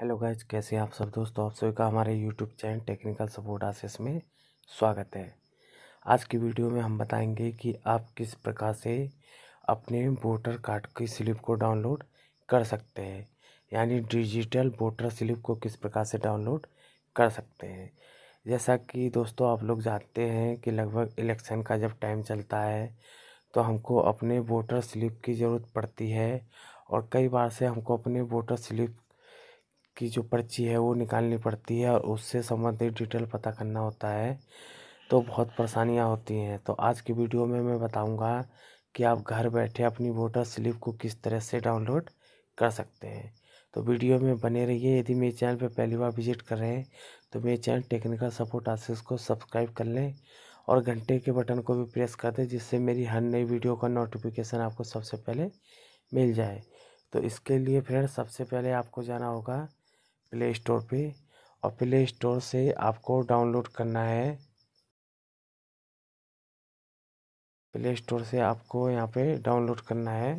hello guys कैसे आप सब दोस्तों आप सभी का हमारे यूट्यूब चैनल टेक्निकल सपोर्ट आसिस में स्वागत है आज की वीडियो में हम बताएंगे कि आप किस प्रकार से अपने वोटर कार्ड की स्लिप को डाउनलोड कर सकते हैं यानी डिजिटल वोटर स्लिप को किस प्रकार से डाउनलोड कर सकते हैं जैसा कि दोस्तों आप लोग जानते हैं कि लगभग इलेक्शन का जब टाइम चलता है तो हमको अपने वोटर स्लिप की ज़रूरत पड़ती है और कई बार से हमको अपने वोटर स्लिप की जो पर्ची है वो निकालनी पड़ती है और उससे संबंधित डिटेल पता करना होता है तो बहुत परेशानियाँ होती हैं तो आज की वीडियो में मैं बताऊँगा कि आप घर बैठे अपनी वोटर स्लिप को किस तरह से डाउनलोड कर सकते हैं तो वीडियो में बने रहिए यदि मेरे चैनल पर पहली बार विजिट कर रहे हैं तो मेरे चैनल टेक्निकल सपोर्ट आसिस को सब्सक्राइब कर लें और घंटे के बटन को भी प्रेस कर दें जिससे मेरी हर नई वीडियो का नोटिफिकेशन आपको सबसे पहले मिल जाए तो इसके लिए फ्रेंड सबसे पहले आपको जाना होगा प्ले स्टोर पे और प्ले स्टोर से आपको डाउनलोड करना है प्ले स्टोर से आपको यहाँ पे डाउनलोड करना है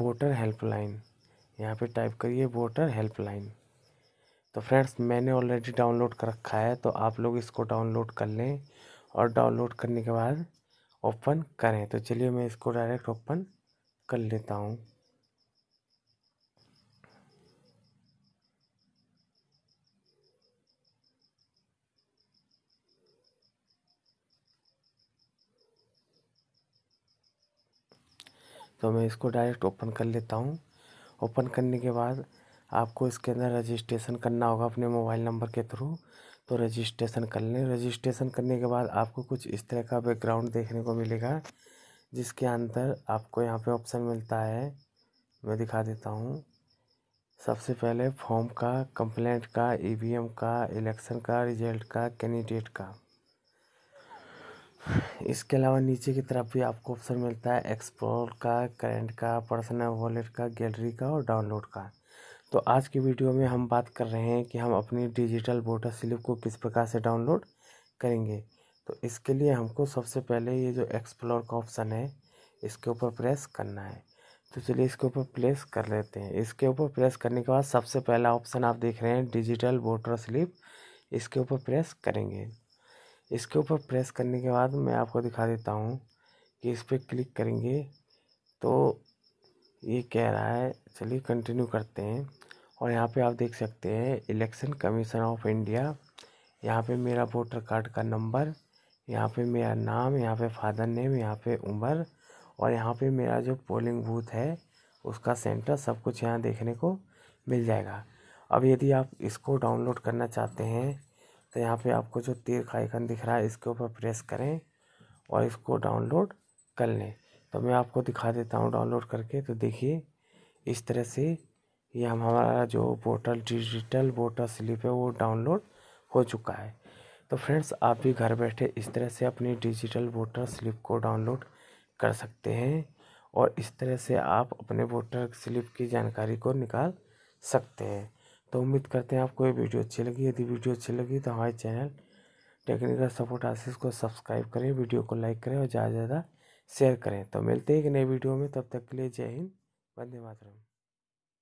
वोटर हेल्पलाइन यहाँ पे टाइप करिए वोटर हेल्पलाइन तो फ्रेंड्स मैंने ऑलरेडी डाउनलोड कर रखा है तो आप लोग इसको डाउनलोड कर लें और डाउनलोड करने के बाद ओपन करें तो चलिए मैं इसको डायरेक्ट ओपन कर लेता हूँ तो मैं इसको डायरेक्ट ओपन कर लेता हूँ ओपन करने के बाद आपको इसके अंदर रजिस्ट्रेशन करना होगा अपने मोबाइल नंबर के थ्रू तो रजिस्ट्रेशन कर लें रजिस्ट्रेशन करने के बाद आपको कुछ इस तरह का बैकग्राउंड देखने को मिलेगा जिसके अंदर आपको यहाँ पे ऑप्शन मिलता है मैं दिखा देता हूँ सबसे पहले फॉर्म का कंप्लेंट का ईवीएम e का इलेक्शन का रिजल्ट का कैंडिडेट का इसके अलावा नीचे की तरफ भी आपको ऑप्शन मिलता है एक्सप्लोर का करेंट का पर्सनल वॉलेट का गैलरी का और डाउनलोड का तो आज की वीडियो में हम बात कर रहे हैं कि हम अपनी डिजिटल वोटर स्लिप को किस प्रकार से डाउनलोड करेंगे तो इसके लिए हमको सबसे पहले ये जो एक्सप्लोर का ऑप्शन है इसके ऊपर प्रेस करना है तो चलिए इसके ऊपर प्रेस कर लेते हैं इसके ऊपर प्रेस करने के बाद सबसे पहला ऑप्शन आप देख रहे हैं डिजिटल वोटर स्लिप इसके ऊपर प्रेस करेंगे इसके ऊपर प्रेस करने के बाद मैं आपको दिखा देता हूँ कि इस पर क्लिक करेंगे तो ये कह रहा है चलिए कंटिन्यू करते हैं और यहाँ पे आप देख सकते हैं इलेक्शन कमीशन ऑफ इंडिया यहाँ पे मेरा वोटर कार्ड का नंबर यहाँ पे मेरा नाम यहाँ पे फादर नेम यहाँ पे उम्र और यहाँ पे मेरा जो पोलिंग बूथ है उसका सेंटर सब कुछ यहाँ देखने को मिल जाएगा अब यदि आप इसको डाउनलोड करना चाहते हैं तो यहाँ पे आपको जो तीर का आइकन दिख रहा है इसके ऊपर प्रेस करें और इसको डाउनलोड कर लें तो मैं आपको दिखा देता हूँ डाउनलोड करके तो देखिए इस तरह से ये हम हमारा जो पोर्टल डिजिटल वोटर स्लिप है वो डाउनलोड हो चुका है तो फ्रेंड्स आप भी घर बैठे इस तरह से अपनी डिजिटल वोटर स्लिप को डाउनलोड कर सकते हैं और इस तरह से आप अपने वोटर स्लिप की जानकारी को निकाल सकते हैं तो उम्मीद करते हैं आपको ये वीडियो अच्छी लगी यदि वीडियो अच्छी लगी तो हमारे चैनल टेक्निकल सपोर्ट आशीष को सब्सक्राइब करें वीडियो को लाइक करें और ज़्यादा से ज़्यादा शेयर करें तो मिलते हैं एक नए वीडियो में तब तक के लिए जय हिंद वंदे मातरम